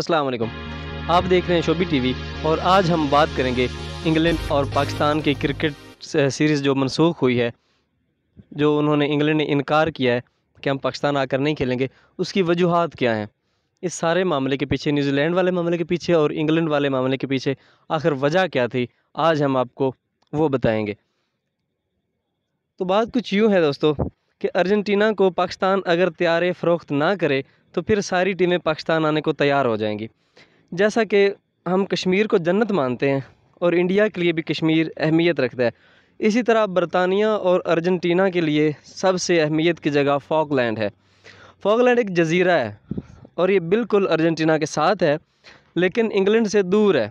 अस्सलाम वालेकुम आप देख रहे हैं शोबी टीवी और आज हम बात करेंगे इंग्लैंड और पाकिस्तान की क्रिकेट सीरीज़ जो मनसूख हुई है जो उन्होंने इंग्लैंड ने इनकार किया है कि हम पाकिस्तान आकर नहीं खेलेंगे उसकी वजूहत क्या हैं इस सारे मामले के पीछे न्यूजीलैंड वाले मामले के पीछे और इंग्लैंड वाले मामले के पीछे आखिर वजह क्या थी आज हम आपको वो बताएंगे तो बात कुछ यूँ है दोस्तों कि अर्जेंटीना को पाकिस्तान अगर त्यार फ़रोख्त ना करे तो फिर सारी टीमें पाकिस्तान आने को तैयार हो जाएंगी जैसा कि हम कश्मीर को जन्नत मानते हैं और इंडिया के लिए भी कश्मीर अहमियत रखता है इसी तरह बरतानिया और अर्जेंटीना के लिए सबसे अहमियत की जगह फॉकलैंड है फॉकलैंड एक जजीरा है और ये बिल्कुल अर्जेंटीना के साथ है लेकिन इंग्लैंड से दूर है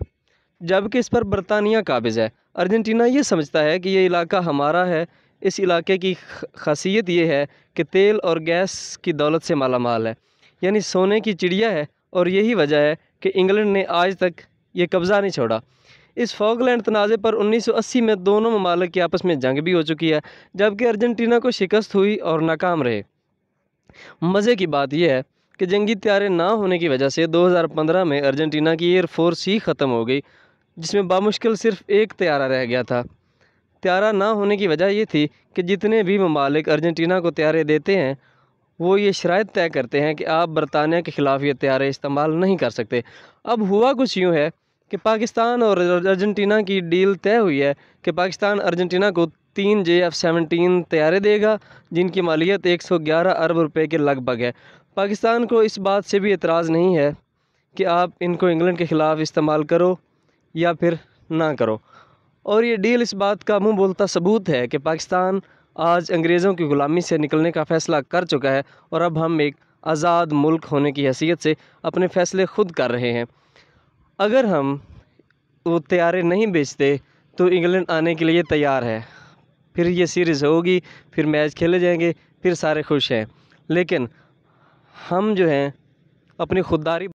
जबकि इस पर बरतानिया काबिज़ है अर्जेंटीना ये समझता है कि ये इलाका हमारा है इस इलाके की खासियत ये है कि तेल और गैस की दौलत से माला माल है यानी सोने की चिड़िया है और यही वजह है कि इंग्लैंड ने आज तक ये कब्ज़ा नहीं छोड़ा इस फॉकलैंड तनाज़े पर 1980 में दोनों ममालक की आपस में जंग भी हो चुकी है जबकि अर्जेंटीना को शिकस्त हुई और नाकाम रहे मज़े की बात यह है कि जंगी त्यारे ना होने की वजह से 2015 में अर्जेंटीना की एयरफोर्स ही ख़त्म हो गई जिसमें बामुश्किल सिर्फ एक त्यारा रह गया था त्यारा ना होने की वजह ये थी कि जितने भी ममालिक अर्जेंटीना को त्यारे देते हैं वो ये शरात तय करते हैं कि आप बरतानिया के ख़िलाफ़ ये तैयारे इस्तेमाल नहीं कर सकते अब हुआ कुछ यूँ है कि पाकिस्तान और अर्जेंटीना की डील तय हुई है कि पाकिस्तान अर्जेंटीना को तीन जे एफ सेवनटीन तैयारे देगा जिनकी मालियत 111 अरब रुपए के लगभग है पाकिस्तान को इस बात से भी एतराज़ नहीं है कि आप इनको इंग्लैंड के ख़िलाफ़ इस्तेमाल करो या फिर ना करो और ये डील इस बात का मुँह बोलता सबूत है कि पाकिस्तान आज अंग्रेज़ों की ग़ुलामी से निकलने का फ़ैसला कर चुका है और अब हम एक आज़ाद मुल्क होने की हैसियत से अपने फ़ैसले खुद कर रहे हैं अगर हम वो तैयारे नहीं बेचते तो इंग्लैंड आने के लिए तैयार है फिर ये सीरीज़ होगी फिर मैच खेले जाएंगे फिर सारे खुश हैं लेकिन हम जो हैं अपनी खुददारी